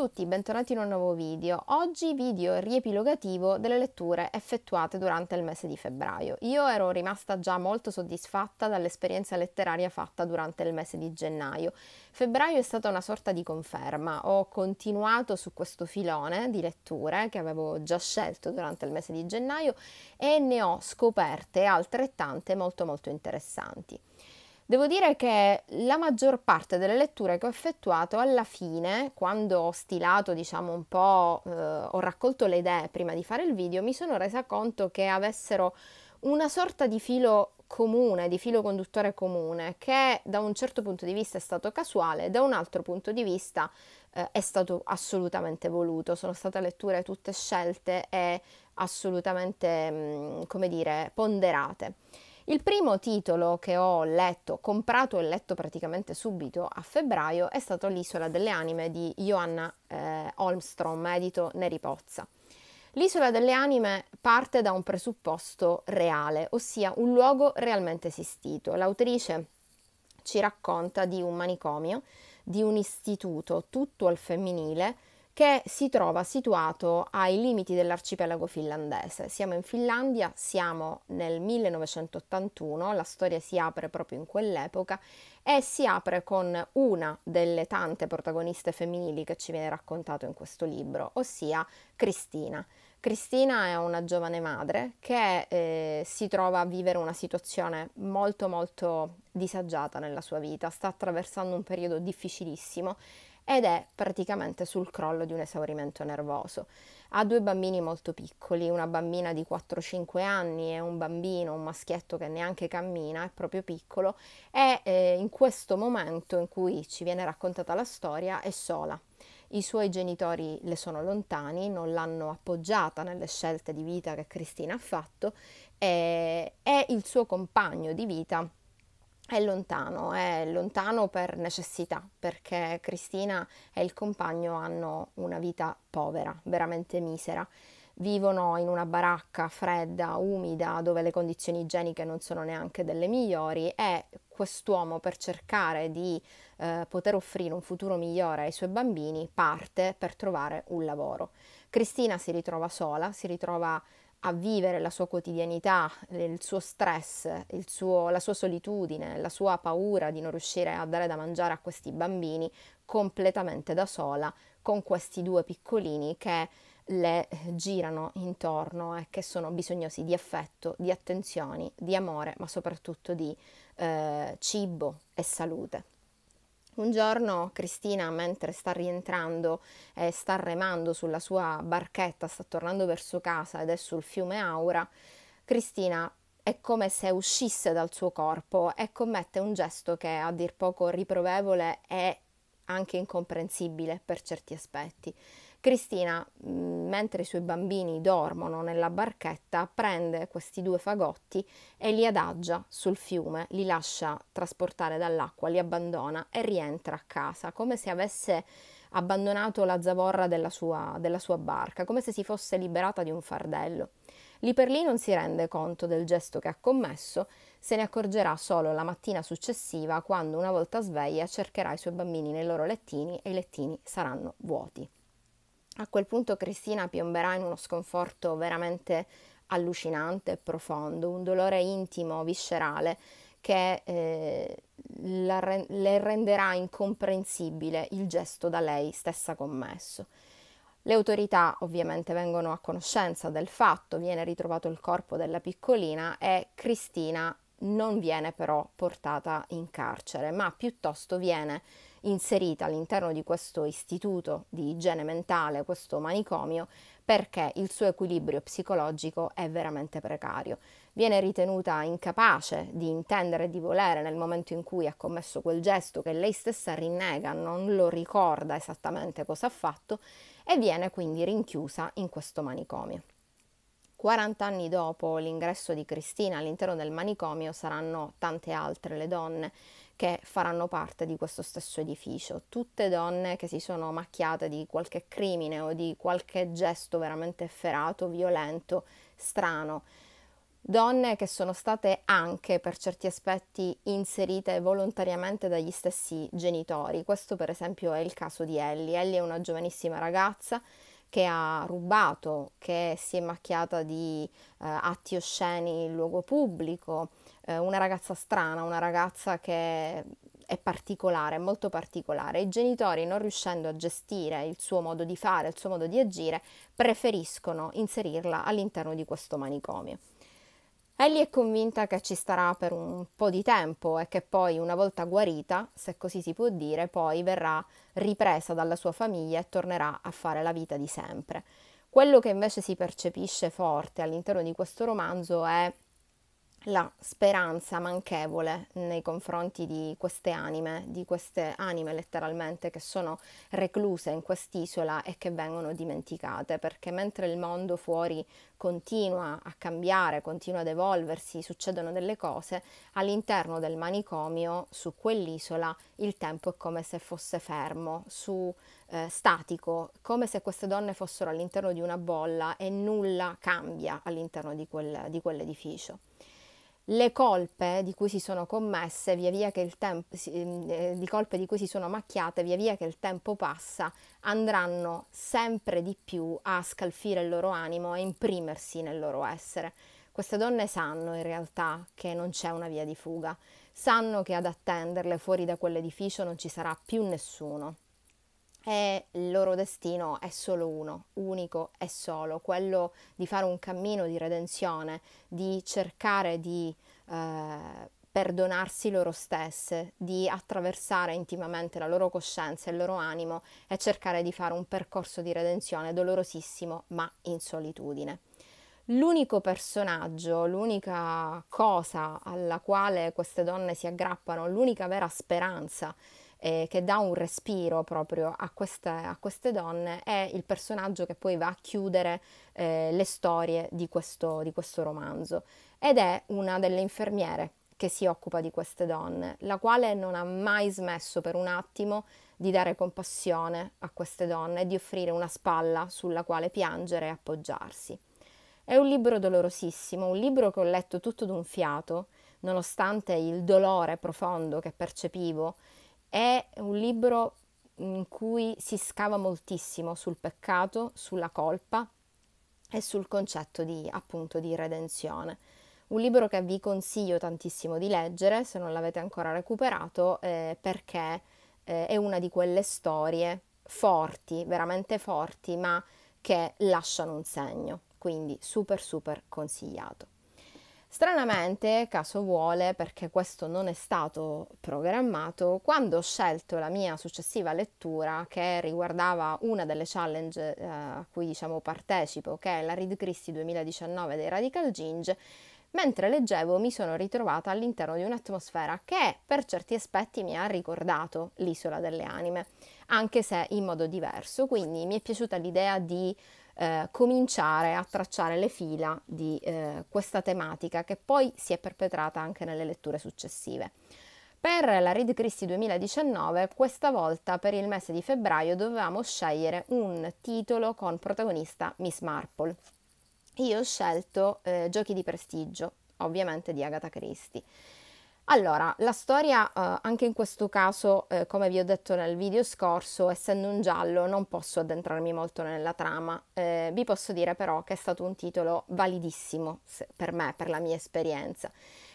tutti, bentornati in un nuovo video. Oggi video riepilogativo delle letture effettuate durante il mese di febbraio. Io ero rimasta già molto soddisfatta dall'esperienza letteraria fatta durante il mese di gennaio. Febbraio è stata una sorta di conferma, ho continuato su questo filone di letture che avevo già scelto durante il mese di gennaio e ne ho scoperte altrettante molto molto interessanti. Devo dire che la maggior parte delle letture che ho effettuato alla fine, quando ho stilato, diciamo un po', eh, ho raccolto le idee prima di fare il video, mi sono resa conto che avessero una sorta di filo comune, di filo conduttore comune, che da un certo punto di vista è stato casuale, da un altro punto di vista eh, è stato assolutamente voluto. Sono state letture tutte scelte e assolutamente, mh, mm, come dire, ponderate. Il primo titolo che ho letto, comprato e letto praticamente subito a febbraio, è stato L'isola delle anime di Johanna eh, Holmstrom, edito Neri Pozza. L'isola delle anime parte da un presupposto reale, ossia un luogo realmente esistito. L'autrice ci racconta di un manicomio, di un istituto tutto al femminile, che si trova situato ai limiti dell'arcipelago finlandese. Siamo in Finlandia, siamo nel 1981, la storia si apre proprio in quell'epoca e si apre con una delle tante protagoniste femminili che ci viene raccontato in questo libro, ossia Cristina. Cristina è una giovane madre che eh, si trova a vivere una situazione molto molto disagiata nella sua vita, sta attraversando un periodo difficilissimo ed è praticamente sul crollo di un esaurimento nervoso. Ha due bambini molto piccoli, una bambina di 4-5 anni e un bambino, un maschietto che neanche cammina, è proprio piccolo, e eh, in questo momento in cui ci viene raccontata la storia è sola. I suoi genitori le sono lontani, non l'hanno appoggiata nelle scelte di vita che Cristina ha fatto e, eh, e il suo compagno di vita è lontano, è lontano per necessità, perché Cristina e il compagno hanno una vita povera, veramente misera. Vivono in una baracca fredda, umida, dove le condizioni igieniche non sono neanche delle migliori e quest'uomo per cercare di eh, poter offrire un futuro migliore ai suoi bambini parte per trovare un lavoro. Cristina si ritrova sola, si ritrova a vivere la sua quotidianità, il suo stress, il suo, la sua solitudine, la sua paura di non riuscire a dare da mangiare a questi bambini completamente da sola con questi due piccolini che le girano intorno e che sono bisognosi di affetto, di attenzioni, di amore, ma soprattutto di eh, cibo e salute. Un giorno Cristina, mentre sta rientrando e sta remando sulla sua barchetta, sta tornando verso casa ed è sul fiume Aura, Cristina è come se uscisse dal suo corpo e commette un gesto che è a dir poco riprovevole e anche incomprensibile per certi aspetti. Cristina, mm, mentre i suoi bambini dormono nella barchetta, prende questi due fagotti e li adagia sul fiume, li lascia trasportare dall'acqua, li abbandona e rientra a casa, come se avesse abbandonato la zavorra della sua, della sua barca, come se si fosse liberata di un fardello. Lì per lì non si rende conto del gesto che ha commesso, se ne accorgerà solo la mattina successiva quando una volta sveglia cercherà i suoi bambini nei loro lettini e i lettini saranno vuoti. A quel punto Cristina piomberà in uno sconforto veramente allucinante e profondo, un dolore intimo, viscerale, che eh, la, le renderà incomprensibile il gesto da lei stessa commesso. Le autorità ovviamente vengono a conoscenza del fatto, viene ritrovato il corpo della piccolina e Cristina non viene però portata in carcere, ma piuttosto viene inserita all'interno di questo istituto di igiene mentale, questo manicomio, perché il suo equilibrio psicologico è veramente precario. Viene ritenuta incapace di intendere e di volere nel momento in cui ha commesso quel gesto che lei stessa rinnega, non lo ricorda esattamente cosa ha fatto e viene quindi rinchiusa in questo manicomio. 40 anni dopo l'ingresso di Cristina all'interno del manicomio saranno tante altre le donne che faranno parte di questo stesso edificio. Tutte donne che si sono macchiate di qualche crimine o di qualche gesto veramente efferato, violento, strano. Donne che sono state anche per certi aspetti inserite volontariamente dagli stessi genitori. Questo per esempio è il caso di Ellie. Ellie è una giovanissima ragazza che ha rubato, che si è macchiata di eh, atti osceni in luogo pubblico, eh, una ragazza strana, una ragazza che è particolare, molto particolare. I genitori, non riuscendo a gestire il suo modo di fare, il suo modo di agire, preferiscono inserirla all'interno di questo manicomio. Ellie è convinta che ci starà per un po' di tempo e che poi, una volta guarita, se così si può dire, poi verrà ripresa dalla sua famiglia e tornerà a fare la vita di sempre. Quello che invece si percepisce forte all'interno di questo romanzo è la speranza manchevole nei confronti di queste anime, di queste anime letteralmente che sono recluse in quest'isola e che vengono dimenticate, perché mentre il mondo fuori continua a cambiare, continua ad evolversi, succedono delle cose, all'interno del manicomio, su quell'isola, il tempo è come se fosse fermo, su, eh, statico, come se queste donne fossero all'interno di una bolla e nulla cambia all'interno di, quel, di quell'edificio le colpe di cui si sono commesse, via via che il tempo, mm, eh, di colpe di cui si sono macchiate, via via che il tempo passa, andranno sempre di più a scalfire il loro animo e imprimersi nel loro essere. Queste donne sanno in realtà che non c'è una via di fuga, sanno che ad attenderle fuori da quell'edificio non ci sarà più nessuno e il loro destino è solo uno, unico e solo, quello di fare un cammino di redenzione, di cercare di eh, perdonarsi loro stesse, di attraversare intimamente la loro coscienza e il loro animo e cercare di fare un percorso di redenzione dolorosissimo ma in solitudine. L'unico personaggio, l'unica cosa alla quale queste donne si aggrappano, l'unica vera speranza eh, che dà un respiro proprio a queste, a queste, donne, è il personaggio che poi va a chiudere eh, le storie di questo, di questo romanzo. Ed è una delle infermiere che si occupa di queste donne, la quale non ha mai smesso per un attimo di dare compassione a queste donne e di offrire una spalla sulla quale piangere e appoggiarsi. È un libro dolorosissimo, un libro che ho letto tutto d'un fiato, nonostante il dolore profondo che percepivo è un libro in cui si scava moltissimo sul peccato, sulla colpa e sul concetto di, appunto, di redenzione. Un libro che vi consiglio tantissimo di leggere se non l'avete ancora recuperato eh, perché eh, è una di quelle storie forti, veramente forti, ma che lasciano un segno. Quindi super super consigliato. Stranamente, caso vuole, perché questo non è stato programmato, quando ho scelto la mia successiva lettura che riguardava una delle challenge eh, a cui diciamo partecipo, che è la Read Christie 2019 dei Radical Ginge, mentre leggevo mi sono ritrovata all'interno di un'atmosfera che per certi aspetti mi ha ricordato l'isola delle anime, anche se in modo diverso, quindi mi è piaciuta l'idea di eh, cominciare a tracciare le fila di eh, questa tematica che poi si è perpetrata anche nelle letture successive. Per la Read Christie 2019, questa volta per il mese di febbraio dovevamo scegliere un titolo con protagonista Miss Marple. Io ho scelto eh, Giochi di prestigio, ovviamente di Agatha Christie. Allora, la storia eh, anche in questo caso, eh, come vi ho detto nel video scorso, essendo un giallo non posso addentrarmi molto nella trama, eh, vi posso dire però che è stato un titolo validissimo se, per me, per la mia esperienza.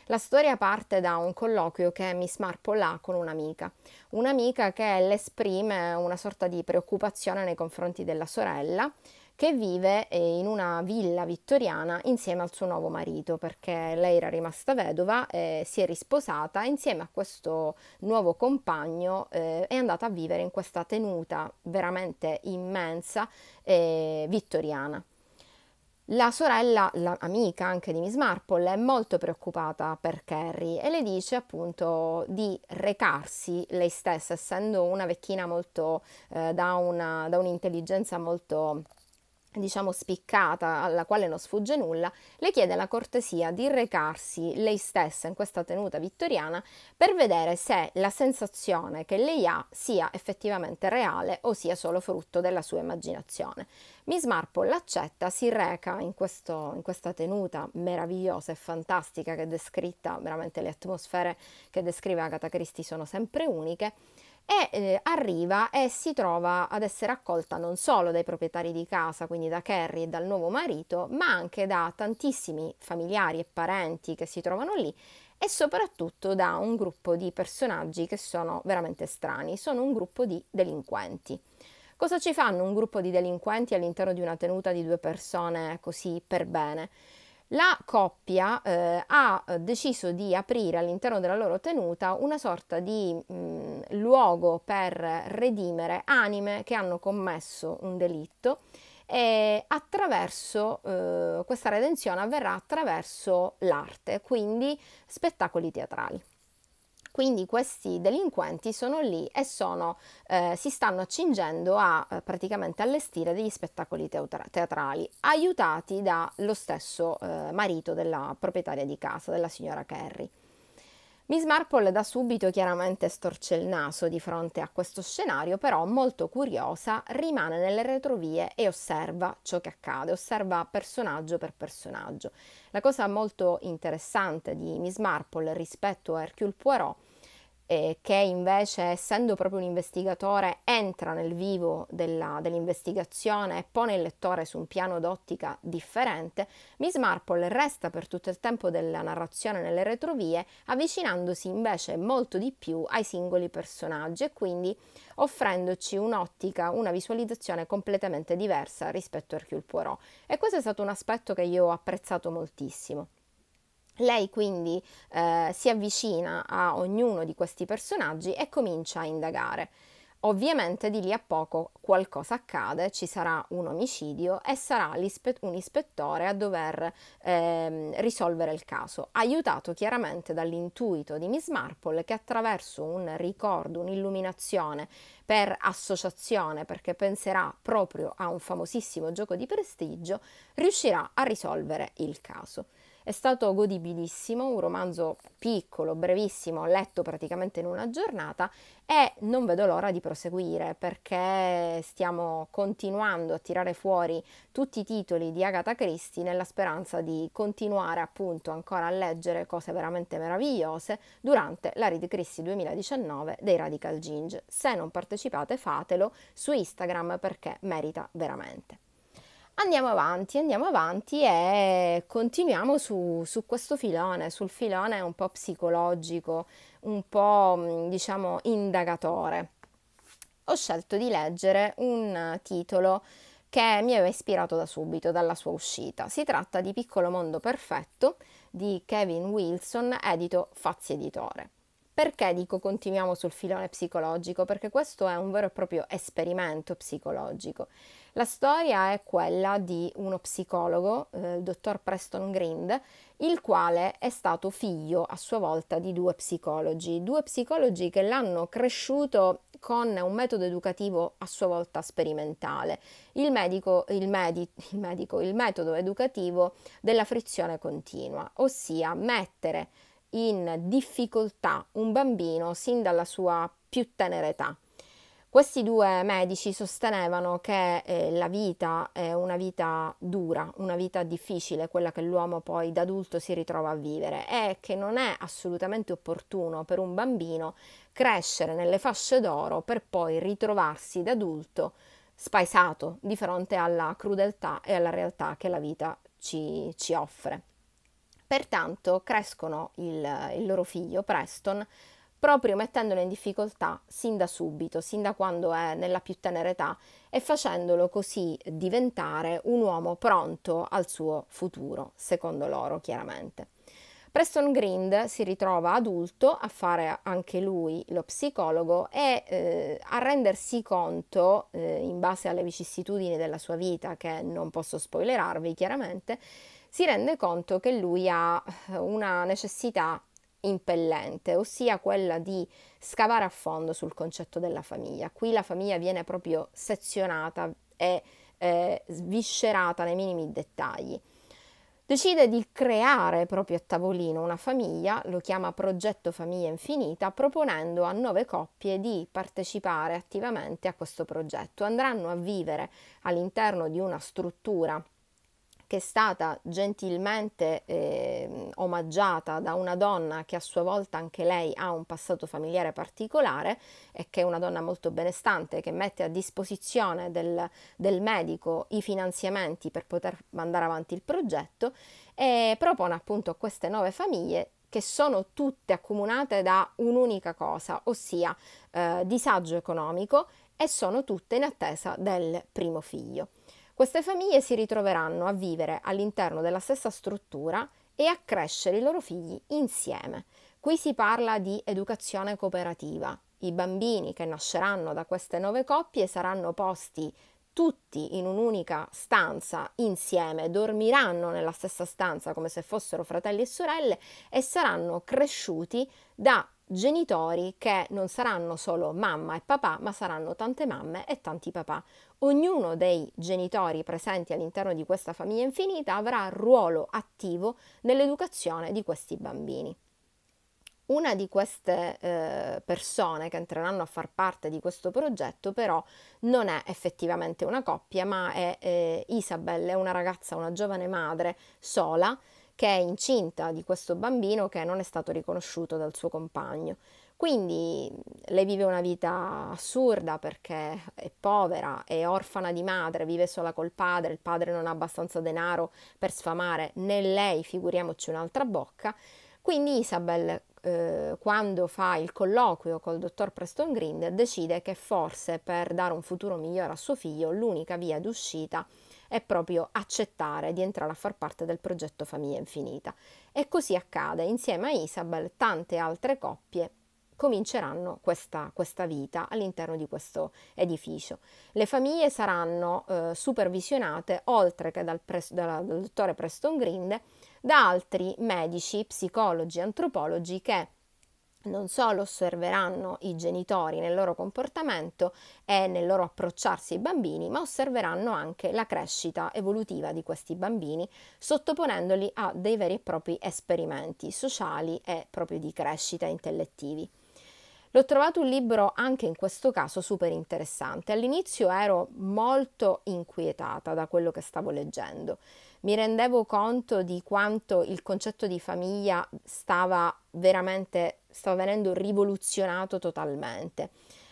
La storia parte da un colloquio che Miss Marple ha con un'amica, un'amica che le esprime una sorta di preoccupazione nei confronti della sorella, che vive eh, in una villa vittoriana insieme al suo nuovo marito perché lei era rimasta vedova e eh, si è risposata insieme a questo nuovo compagno eh, è andata a vivere in questa tenuta veramente immensa eh, vittoriana. La sorella, l'amica anche di Miss Marple, è molto preoccupata per Carrie e le dice appunto di recarsi lei stessa, essendo una vecchina molto eh, da, una, da un'intelligenza molto diciamo spiccata alla quale non sfugge nulla, le chiede la cortesia di recarsi lei stessa in questa tenuta vittoriana per vedere se la sensazione che lei ha sia effettivamente reale o sia solo frutto della sua immaginazione. Miss Marple accetta, si reca in, questo, in questa tenuta meravigliosa e fantastica che è descritta, veramente le atmosfere che descrive Agatha Christie sono sempre uniche, e eh, arriva e si trova ad essere accolta non solo dai proprietari di casa, quindi da Carrie e dal nuovo marito, ma anche da tantissimi familiari e parenti che si trovano lì e soprattutto da un gruppo di personaggi che sono veramente strani, sono un gruppo di delinquenti. Cosa ci fanno un gruppo di delinquenti all'interno di una tenuta di due persone così per bene? La coppia eh, ha eh, deciso di aprire all'interno della loro tenuta una sorta di mh, mm, luogo per redimere anime che hanno commesso un delitto e attraverso eh, questa redenzione avverrà attraverso l'arte, quindi spettacoli teatrali. Quindi questi delinquenti sono lì e sono, eh, si stanno accingendo a eh, praticamente allestire degli spettacoli teatra- teatrali, aiutati dallo stesso eh, marito della proprietaria di casa, della signora Carrie. Miss Marple da subito chiaramente storce il naso di fronte a questo scenario, però molto curiosa rimane nelle retrovie e osserva ciò che accade, osserva personaggio per personaggio. La cosa molto interessante di Miss Marple rispetto a Hercule Poirot eh, che invece essendo proprio un investigatore entra nel vivo della, dell'investigazione e pone il lettore su un piano d'ottica differente, Miss Marple resta per tutto il tempo della narrazione nelle retrovie, avvicinandosi invece molto di più ai singoli personaggi e quindi offrendoci un'ottica, una visualizzazione completamente diversa rispetto a Hercule Poirot. E questo è stato un aspetto che io ho apprezzato moltissimo. Lei quindi eh, si avvicina a ognuno di questi personaggi e comincia a indagare. Ovviamente di lì a poco qualcosa accade, ci sarà un omicidio e sarà un ispettore a dover ehm, risolvere il caso, aiutato chiaramente dall'intuito di Miss Marple che attraverso un ricordo, un'illuminazione per associazione, perché penserà proprio a un famosissimo gioco di prestigio, riuscirà a risolvere il caso. È stato godibilissimo, un romanzo piccolo, brevissimo, letto praticamente in una giornata e non vedo l'ora di proseguire perché stiamo continuando a tirare fuori tutti i titoli di Agatha Christie nella speranza di continuare appunto ancora a leggere cose veramente meravigliose durante la Read Christie 2019 dei Radical Ginge. Se non partecipate fatelo su Instagram perché merita veramente. Andiamo avanti, andiamo avanti e continuiamo su, su, questo filone, sul filone un po' psicologico, un po' mm, diciamo indagatore. Ho scelto di leggere un titolo che mi aveva ispirato da subito, dalla sua uscita. Si tratta di Piccolo Mondo Perfetto di Kevin Wilson, edito Fazzi Editore. Perché dico continuiamo sul filone psicologico? Perché questo è un vero e proprio esperimento psicologico. La storia è quella di uno psicologo, eh, il dottor Preston Grind, il quale è stato figlio a sua volta di due psicologi, due psicologi che l'hanno cresciuto con un metodo educativo a sua volta sperimentale, il, medico, il, medi, il, medico, il metodo educativo della frizione continua, ossia mettere in difficoltà un bambino sin dalla sua più tenera età. Questi due medici sostenevano che eh, la vita è una vita dura, una vita difficile, quella che l'uomo poi da adulto si ritrova a vivere e che non è assolutamente opportuno per un bambino crescere nelle fasce d'oro per poi ritrovarsi da adulto spaesato di fronte alla crudeltà e alla realtà che la vita ci, ci offre. Pertanto crescono il, il loro figlio, Preston, proprio mettendolo in difficoltà sin da subito, sin da quando è nella più tenera età e facendolo così diventare un uomo pronto al suo futuro, secondo loro chiaramente. Preston Grind si ritrova adulto a fare anche lui lo psicologo e eh, a rendersi conto, eh, in base alle vicissitudini della sua vita, che non posso spoilerarvi chiaramente, si rende conto che lui ha eh, una necessità impellente, ossia quella di scavare a fondo sul concetto della famiglia. Qui la famiglia viene proprio sezionata e eh, sviscerata nei minimi dettagli. Decide di creare proprio a tavolino una famiglia, lo chiama Progetto Famiglia Infinita, proponendo a nove coppie di partecipare attivamente a questo progetto. Andranno a vivere all'interno di una struttura che è stata gentilmente eh, omaggiata da una donna che a sua volta anche lei ha un passato familiare particolare e che è una donna molto benestante che mette a disposizione del, del medico i finanziamenti per poter mandare avanti il progetto e propone appunto a queste nove famiglie che sono tutte accomunate da un'unica cosa, ossia eh, disagio economico e sono tutte in attesa del primo figlio. Queste famiglie si ritroveranno a vivere all'interno della stessa struttura e a crescere i loro figli insieme. Qui si parla di educazione cooperativa. I bambini che nasceranno da queste nove coppie saranno posti tutti in un'unica stanza insieme, dormiranno nella stessa stanza come se fossero fratelli e sorelle e saranno cresciuti da genitori che non saranno solo mamma e papà, ma saranno tante mamme e tanti papà. Ognuno dei genitori presenti all'interno di questa famiglia infinita avrà ruolo attivo nell'educazione di questi bambini. Una di queste eh, persone che entreranno a far parte di questo progetto però non è effettivamente una coppia, ma è eh, Isabel, è una ragazza, una giovane madre sola che è incinta di questo bambino che non è stato riconosciuto dal suo compagno. Quindi lei vive una vita assurda perché è povera, è orfana di madre, vive sola col padre, il padre non ha abbastanza denaro per sfamare né lei, figuriamoci un'altra bocca. Quindi Isabel, eh, quando fa il colloquio col dottor Preston Grind, decide che forse per dare un futuro migliore a suo figlio l'unica via d'uscita è è proprio accettare di entrare a far parte del progetto Famiglia Infinita. E così accade, insieme a Isabel tante altre coppie cominceranno questa, questa, vita all'interno di questo edificio. Le famiglie saranno eh, supervisionate, oltre che dal, pres- dal, dal dottore Preston Grinde, da altri medici, psicologi, antropologi che non solo osserveranno i genitori nel loro comportamento e nel loro approcciarsi ai bambini, ma osserveranno anche la crescita evolutiva di questi bambini, sottoponendoli a dei veri e propri esperimenti sociali e proprio di crescita intellettivi. L'ho trovato un libro anche in questo caso super interessante. All'inizio ero molto inquietata da quello che stavo leggendo. Mi rendevo conto di quanto il concetto di famiglia stava veramente sta venendo rivoluzionato totalmente.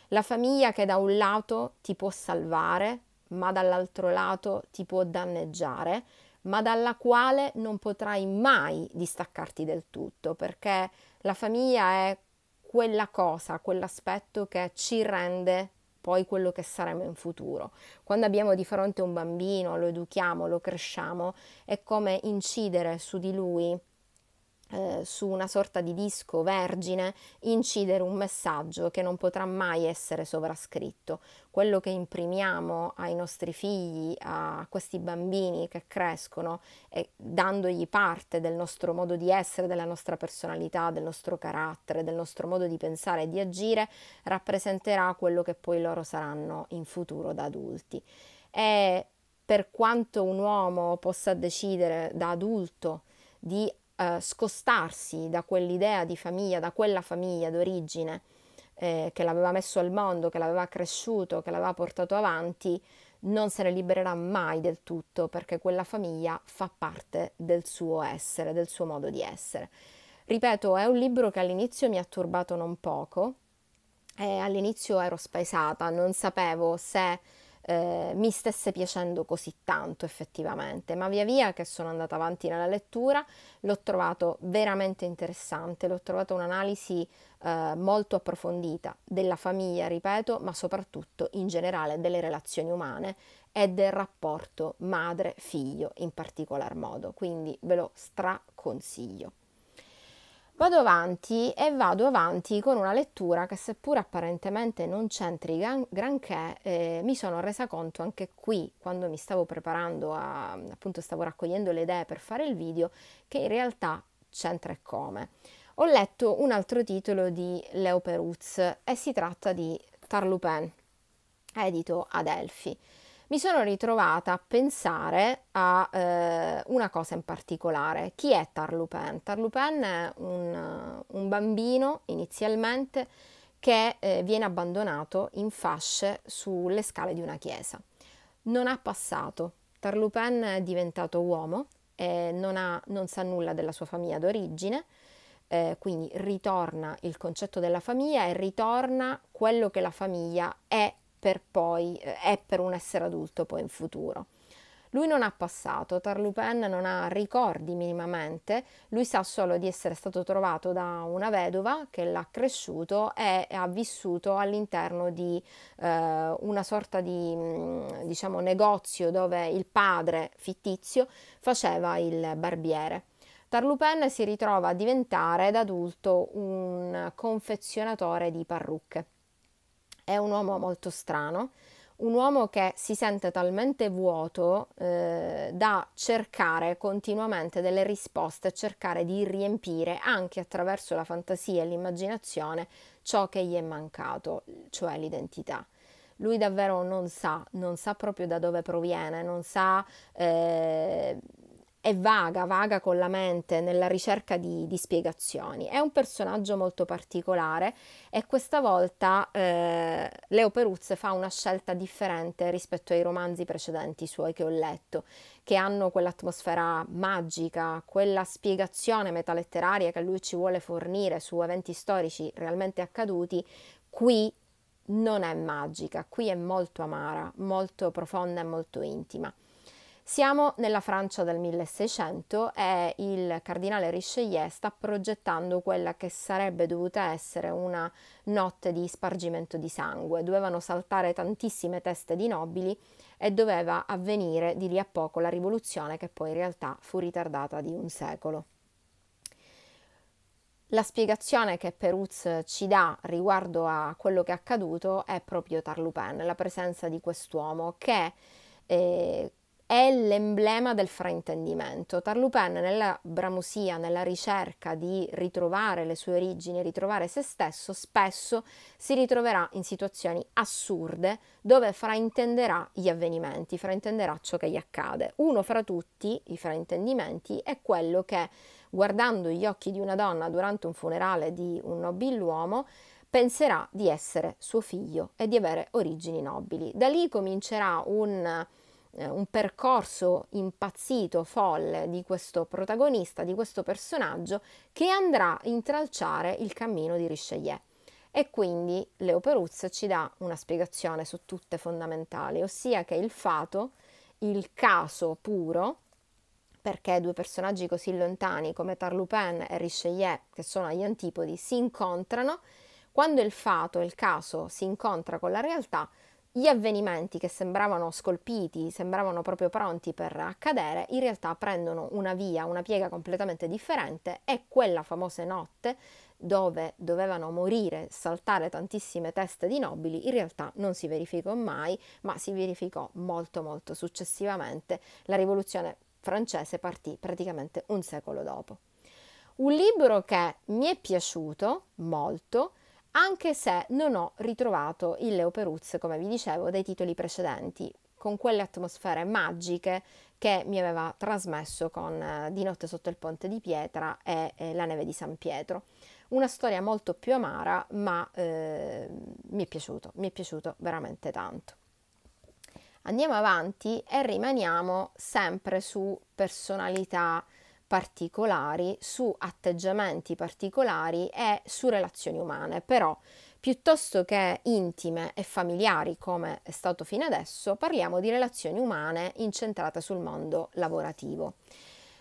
La famiglia che da un lato ti può salvare, ma dall'altro lato ti può danneggiare, ma dalla quale non potrai mai distaccarti del tutto, perché la famiglia è quella cosa, quell'aspetto che ci rende poi quello che saremo in futuro. Quando abbiamo di fronte un bambino, lo educhiamo, lo cresciamo, è come incidere su di lui eh, su una sorta di disco vergine incidere un messaggio che non potrà mai essere sovrascritto. Quello che imprimiamo ai nostri figli, a questi bambini che crescono, eh, dandogli parte del nostro modo di essere, della nostra personalità, del nostro carattere, del nostro modo di pensare e di agire, rappresenterà quello che poi loro saranno in futuro da adulti. E per quanto un uomo possa decidere da adulto di eh, scostarsi da quell'idea di famiglia, da quella famiglia d'origine eh, che l'aveva messo al mondo, che l'aveva cresciuto, che l'aveva portato avanti, non se ne libererà mai del tutto perché quella famiglia fa parte del suo essere, del suo modo di essere. Ripeto, è un libro che all'inizio mi ha turbato non poco, E eh, all'inizio ero spaesata, non sapevo se eh, mi stesse piacendo così tanto effettivamente, ma via via che sono andata avanti nella lettura l'ho trovato veramente interessante, l'ho trovato un'analisi eh, molto approfondita della famiglia, ripeto, ma soprattutto in generale delle relazioni umane e del rapporto madre-figlio in particolar modo, quindi ve lo straconsiglio. Vado avanti e vado avanti con una lettura che seppur apparentemente non c'entri granché, eh, mi sono resa conto anche qui, quando mi stavo preparando, a, appunto stavo raccogliendo le idee per fare il video, che in realtà c'entra e come. Ho letto un altro titolo di Leo Peruz e si tratta di Tarlupin, edito ad Elfi mi sono ritrovata a pensare a eh, una cosa in particolare. Chi è Tarlupen? Tarlupen è un, un bambino inizialmente che eh, viene abbandonato in fasce sulle scale di una chiesa. Non ha passato. Tarlupen è diventato uomo e non, ha, non sa nulla della sua famiglia d'origine. Eh, quindi ritorna il concetto della famiglia e ritorna quello che la famiglia è per poi, eh, è per un essere adulto poi in futuro. Lui non ha passato, Tarlupin non ha ricordi minimamente, lui sa solo di essere stato trovato da una vedova che l'ha cresciuto e ha vissuto all'interno di eh, una sorta di mm, diciamo, negozio dove il padre fittizio faceva il barbiere. Tarlupin si ritrova a diventare da adulto un confezionatore di parrucche. È un uomo molto strano, un uomo che si sente talmente vuoto eh, da cercare continuamente delle risposte, cercare di riempire anche attraverso la fantasia e l'immaginazione ciò che gli è mancato, cioè l'identità. Lui davvero non sa, non sa proprio da dove proviene, non sa... Eh, è vaga, vaga con la mente nella ricerca di, di spiegazioni. È un personaggio molto particolare e questa volta eh, Leo Peruzze fa una scelta differente rispetto ai romanzi precedenti suoi che ho letto, che hanno quell'atmosfera magica, quella spiegazione metaletteraria che lui ci vuole fornire su eventi storici realmente accaduti. Qui non è magica, qui è molto amara, molto profonda e molto intima. Siamo nella Francia del 1600 e il cardinale Richelieu sta progettando quella che sarebbe dovuta essere una notte di spargimento di sangue. Dovevano saltare tantissime teste di nobili e doveva avvenire di lì a poco la rivoluzione che poi in realtà fu ritardata di un secolo. La spiegazione che Peruz ci dà riguardo a quello che è accaduto è proprio Tarlupin, la presenza di quest'uomo che eh, è l'emblema del fraintendimento. Tarlupin nella bramosia, nella ricerca di ritrovare le sue origini, ritrovare se stesso, spesso si ritroverà in situazioni assurde dove fraintenderà gli avvenimenti, fraintenderà ciò che gli accade. Uno fra tutti i fraintendimenti è quello che guardando gli occhi di una donna durante un funerale di un nobiluomo penserà di essere suo figlio e di avere origini nobili. Da lì comincerà un eh, un percorso impazzito, folle di questo protagonista, di questo personaggio che andrà a intralciare il cammino di Richelieu. E quindi Leo Peruzza ci dà una spiegazione su tutte fondamentali, ossia che il fato, il caso puro, perché due personaggi così lontani come Tarlupin e Richelieu, che sono agli antipodi, si incontrano, quando il fato, il caso, si incontra con la realtà, gli avvenimenti che sembravano scolpiti, sembravano proprio pronti per accadere, in realtà prendono una via, una piega completamente differente e quella famosa notte dove dovevano morire, saltare tantissime teste di nobili, in realtà non si verificò mai, ma si verificò molto molto successivamente. La rivoluzione francese partì praticamente un secolo dopo. Un libro che mi è piaciuto molto, anche se non ho ritrovato il Leo Peruz, come vi dicevo, dai titoli precedenti, con quelle atmosfere magiche che mi aveva trasmesso con eh, Di notte sotto il ponte di pietra e eh, La neve di San Pietro. Una storia molto più amara, ma eh, mi è piaciuto, mi è piaciuto veramente tanto. Andiamo avanti e rimaniamo sempre su personalità, eh, particolari, su atteggiamenti particolari e su relazioni umane, però piuttosto che intime e familiari come è stato fino adesso, parliamo di relazioni umane incentrate sul mondo lavorativo.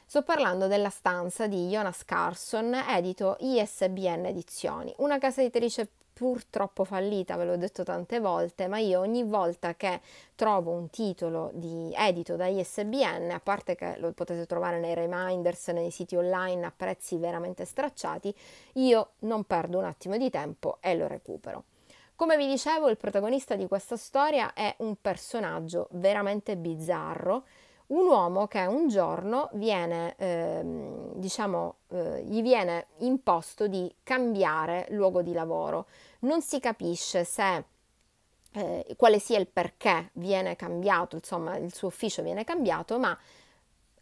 Sto parlando della stanza di Jonas Carson, edito ISBN Edizioni, una casa editrice purtroppo fallita, ve l'ho detto tante volte, ma io ogni volta che trovo un titolo di edito da ISBN, a parte che lo potete trovare nei reminders, nei siti online a prezzi veramente stracciati, io non perdo un attimo di tempo e lo recupero. Come vi dicevo, il protagonista di questa storia è un personaggio veramente bizzarro, un uomo che un giorno viene, eh, diciamo, eh, gli viene imposto di cambiare luogo di lavoro, non si capisce se eh, quale sia il perché viene cambiato, insomma il suo ufficio viene cambiato, ma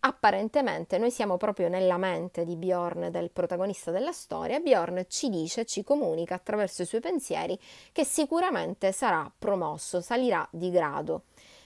apparentemente noi siamo proprio nella mente di Bjorn, del protagonista della storia, Bjorn ci dice, ci comunica attraverso i suoi pensieri che sicuramente sarà promosso, salirà di grado.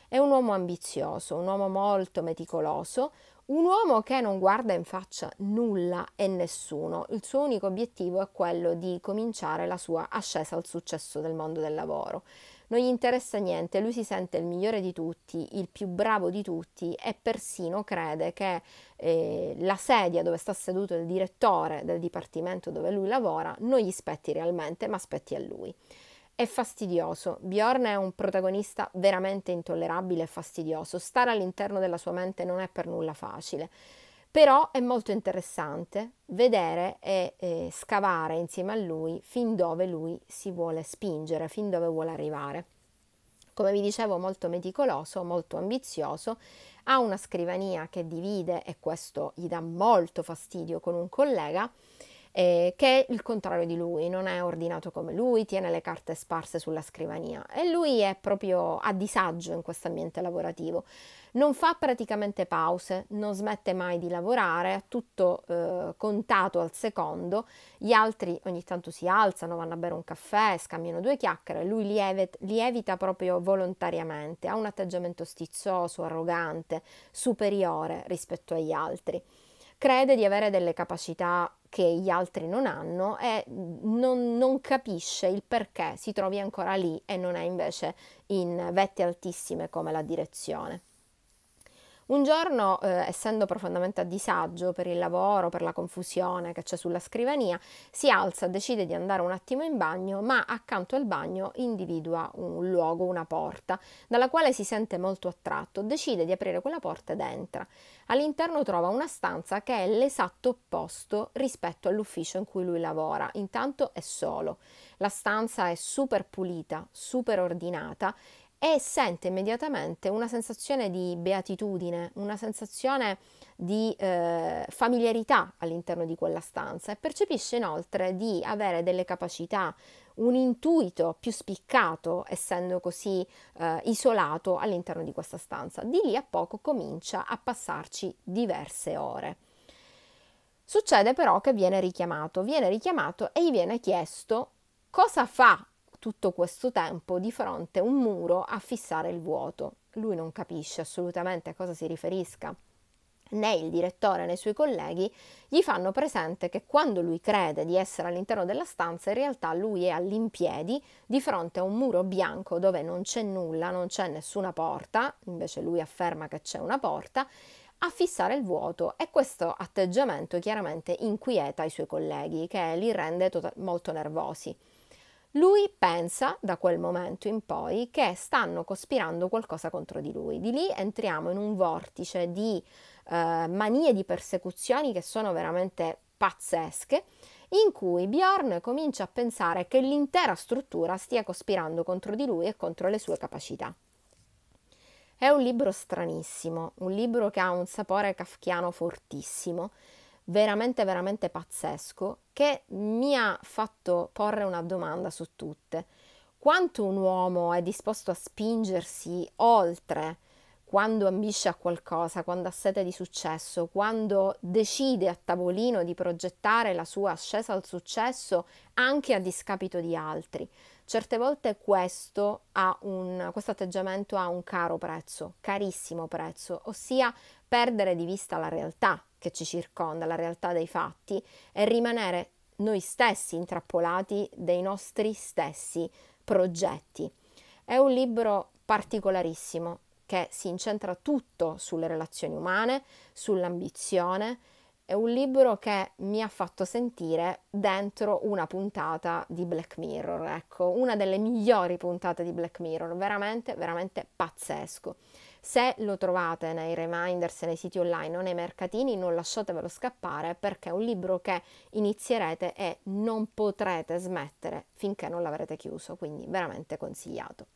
È un uomo ambizioso, un uomo molto meticoloso, un uomo che non guarda in faccia nulla e nessuno, il suo unico obiettivo è quello di cominciare la sua ascesa al successo del mondo del lavoro. Non gli interessa niente, lui si sente il migliore di tutti, il più bravo di tutti e persino crede che eh, la sedia dove sta seduto il direttore del dipartimento dove lui lavora non gli spetti realmente, ma spetti a lui. È fastidioso. Bjorn è un protagonista veramente intollerabile e fastidioso. Stare all'interno della sua mente non è per nulla facile. Però è molto interessante vedere e eh, scavare insieme a lui fin dove lui si vuole spingere, fin dove vuole arrivare. Come vi dicevo, molto meticoloso, molto ambizioso, ha una scrivania che divide e questo gli dà molto fastidio con un collega eh, che è il contrario di lui, non è ordinato come lui, tiene le carte sparse sulla scrivania e lui è proprio a disagio in questo ambiente lavorativo. Non fa praticamente pause, non smette mai di lavorare, è tutto eh, contato al secondo, gli altri ogni tanto si alzano, vanno a bere un caffè, scambiano due chiacchiere, lui li, ev- li evita proprio volontariamente, ha un atteggiamento stizzoso, arrogante, superiore rispetto agli altri crede di avere delle capacità che gli altri non hanno e non, non, capisce il perché si trovi ancora lì e non è invece in vette altissime come la direzione. Un giorno, eh, essendo profondamente a disagio per il lavoro, per la confusione che c'è sulla scrivania, si alza, decide di andare un attimo in bagno, ma accanto al bagno individua un luogo, una porta, dalla quale si sente molto attratto, decide di aprire quella porta ed entra. All'interno trova una stanza che è l'esatto opposto rispetto all'ufficio in cui lui lavora, intanto è solo. La stanza è super pulita, super ordinata e sente immediatamente una sensazione di beatitudine, una sensazione di eh, familiarità all'interno di quella stanza e percepisce inoltre di avere delle capacità, un intuito più spiccato essendo così eh, isolato all'interno di questa stanza. Di lì a poco comincia a passarci diverse ore. Succede però che viene richiamato, viene richiamato e gli viene chiesto cosa fa tutto questo tempo di fronte a un muro a fissare il vuoto. Lui non capisce assolutamente a cosa si riferisca né il direttore né i suoi colleghi gli fanno presente che quando lui crede di essere all'interno della stanza, in realtà lui è all'impiedi di fronte a un muro bianco dove non c'è nulla, non c'è nessuna porta, invece lui afferma che c'è una porta, a fissare il vuoto e questo atteggiamento chiaramente inquieta i suoi colleghi che li rende to- tota-, molto nervosi. Lui pensa da quel momento in poi che stanno cospirando qualcosa contro di lui. Di lì entriamo in un vortice di eh, manie di persecuzioni che sono veramente pazzesche, in cui Bjorn comincia a pensare che l'intera struttura stia cospirando contro di lui e contro le sue capacità. È un libro stranissimo, un libro che ha un sapore kafkiano fortissimo veramente, veramente pazzesco che mi ha fatto porre una domanda su tutte. Quanto un uomo è disposto a spingersi oltre quando ambisce a qualcosa, quando ha sete di successo, quando decide a tavolino di progettare la sua ascesa al successo anche a discapito di altri. Certe volte questo, un, questo atteggiamento ha un caro prezzo, carissimo prezzo, ossia perdere di vista la realtà, che ci circonda, la realtà dei fatti, e rimanere noi stessi intrappolati dei nostri stessi progetti. È un libro particolarissimo che si incentra tutto sulle relazioni umane, sull'ambizione. È un libro che mi ha fatto sentire dentro una puntata di Black Mirror, ecco, una delle migliori puntate di Black Mirror, veramente, veramente pazzesco. Se lo trovate nei reminders, nei siti online o nei mercatini, non lasciatevelo scappare perché è un libro che inizierete e non potrete smettere finché non l'avrete chiuso, quindi veramente consigliato.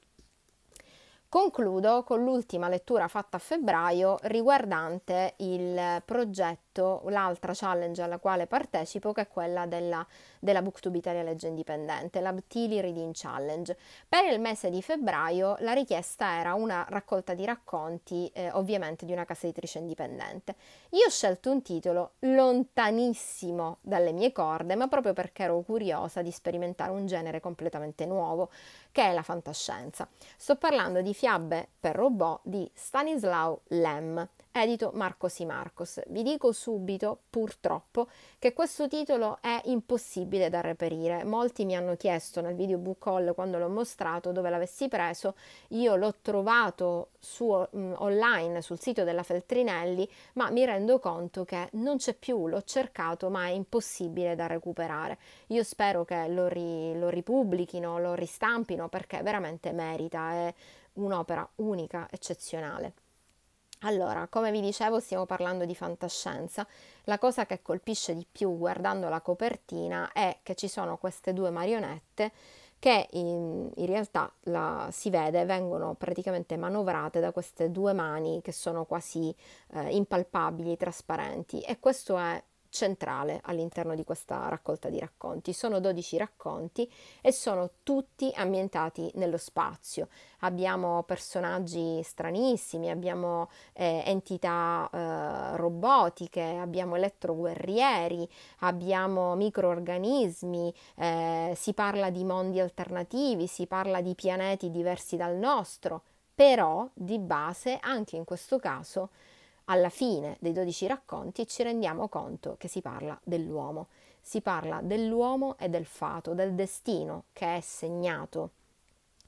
Concludo con l'ultima lettura fatta a febbraio riguardante il progetto fatto l'altra challenge alla quale partecipo che è quella della, della Booktube Italia Legge Indipendente, la Btili Reading Challenge. Per il mese di febbraio la richiesta era una raccolta di racconti eh, ovviamente di una casa editrice indipendente. Io ho scelto un titolo lontanissimo dalle mie corde ma proprio perché ero curiosa di sperimentare un genere completamente nuovo che è la fantascienza. Sto parlando di fiabe per robot di Stanislaw Lem edito Marcos y Marcos. Vi dico subito, purtroppo, che questo titolo è impossibile da reperire. Molti mi hanno chiesto nel video book haul quando l'ho mostrato dove l'avessi preso, io l'ho trovato su, mh, mm, online sul sito della Feltrinelli, ma mi rendo conto che non c'è più, l'ho cercato ma è impossibile da recuperare. Io spero che lo, ri, lo ripubblichino, lo ristampino perché veramente merita, è un'opera unica, eccezionale. Allora, come vi dicevo, stiamo parlando di fantascienza. La cosa che colpisce di più guardando la copertina è che ci sono queste due marionette che in, in realtà la, si vede vengono praticamente manovrate da queste due mani che sono quasi eh, impalpabili, trasparenti e questo è centrale all'interno di questa raccolta di racconti. Sono 12 racconti e sono tutti ambientati nello spazio. Abbiamo personaggi stranissimi, abbiamo eh, entità eh, robotiche, abbiamo elettroguerrieri, abbiamo microorganismi, eh, si parla di mondi alternativi, si parla di pianeti diversi dal nostro, però di base anche in questo caso alla fine dei 12 racconti ci rendiamo conto che si parla dell'uomo, si parla dell'uomo e del fato, del destino che è segnato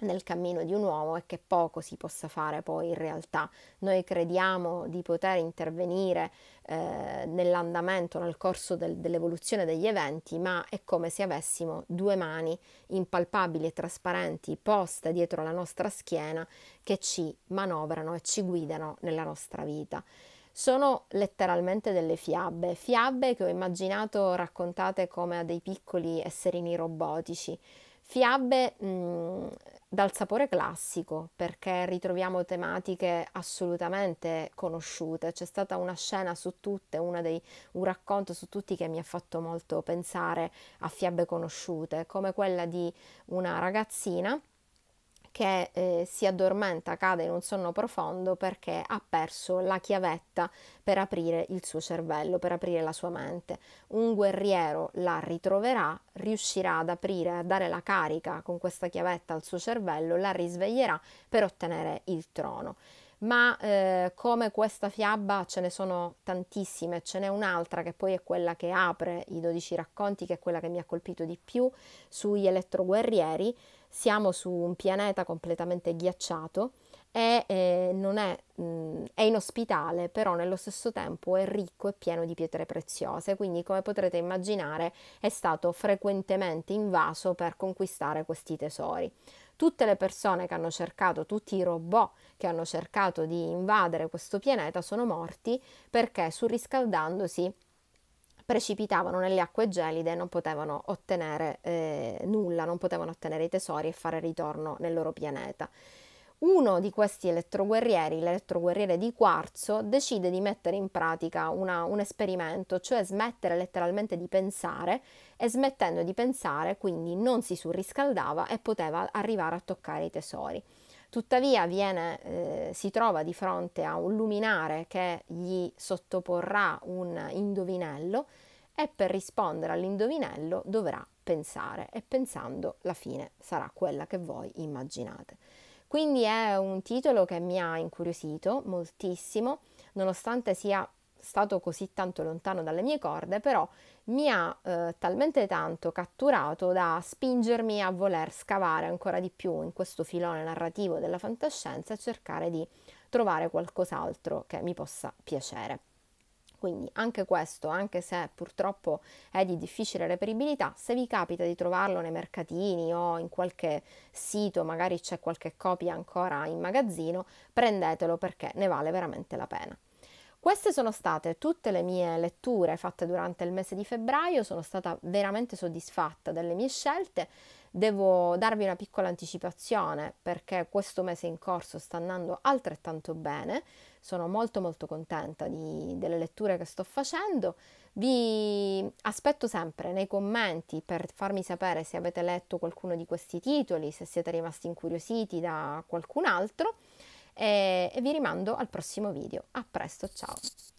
nel cammino di un uomo e che poco si possa fare poi in realtà. Noi crediamo di poter intervenire eh, nell'andamento, nel corso del, dell'evoluzione degli eventi, ma è come se avessimo due mani impalpabili e trasparenti poste dietro la nostra schiena che ci manovrano e ci guidano nella nostra vita sono letteralmente delle fiabe, fiabe che ho immaginato raccontate come a dei piccoli esserini robotici. Fiabe mh, dal sapore classico perché ritroviamo tematiche assolutamente conosciute. C'è stata una scena su tutte, dei, un racconto su tutti che mi ha fatto molto pensare a fiabe conosciute, come quella di una ragazzina che eh, si addormenta, cade in un sonno profondo perché ha perso la chiavetta per aprire il suo cervello, per aprire la sua mente. Un guerriero la ritroverà, riuscirà ad aprire, a dare la carica con questa chiavetta al suo cervello, la risveglierà per ottenere il trono ma eh, come questa fiaba ce ne sono tantissime, ce n'è un'altra che poi è quella che apre i 12 racconti, che è quella che mi ha colpito di più sugli elettroguerrieri, siamo su un pianeta completamente ghiacciato e eh, è, mh, mm, è, inospitale, però nello stesso tempo è ricco e pieno di pietre preziose, quindi come potrete immaginare è stato frequentemente invaso per conquistare questi tesori. Tutte le persone che hanno cercato, tutti i robot che hanno cercato di invadere questo pianeta sono morti perché surriscaldandosi precipitavano nelle acque gelide e non potevano ottenere eh, nulla, non potevano ottenere i tesori e fare ritorno nel loro pianeta. Uno di questi elettroguerrieri, l'elettroguerriere di quarzo, decide di mettere in pratica una, un esperimento, cioè smettere letteralmente di pensare e smettendo di pensare quindi non si surriscaldava e poteva arrivare a toccare i tesori. Tuttavia viene, eh, si trova di fronte a un luminare che gli sottoporrà un indovinello e per rispondere all'indovinello dovrà pensare e pensando la fine sarà quella che voi immaginate. Quindi è un titolo che mi ha incuriosito moltissimo, nonostante sia stato così tanto lontano dalle mie corde, però mi ha eh, talmente tanto catturato da spingermi a voler scavare ancora di più in questo filone narrativo della fantascienza e cercare di trovare qualcos'altro che mi possa piacere. Quindi anche questo, anche se purtroppo è di difficile reperibilità, se vi capita di trovarlo nei mercatini o in qualche sito, magari c'è qualche copia ancora in magazzino, prendetelo perché ne vale veramente la pena. Queste sono state tutte le mie letture fatte durante il mese di febbraio, sono stata veramente soddisfatta delle mie scelte. Devo darvi una piccola anticipazione perché questo mese in corso sta andando altrettanto bene, sono molto molto contenta di, delle letture che sto facendo. Vi aspetto sempre nei commenti per farmi sapere se avete letto qualcuno di questi titoli, se siete rimasti incuriositi da qualcun altro. Eh, e, vi rimando al prossimo video. A presto, ciao!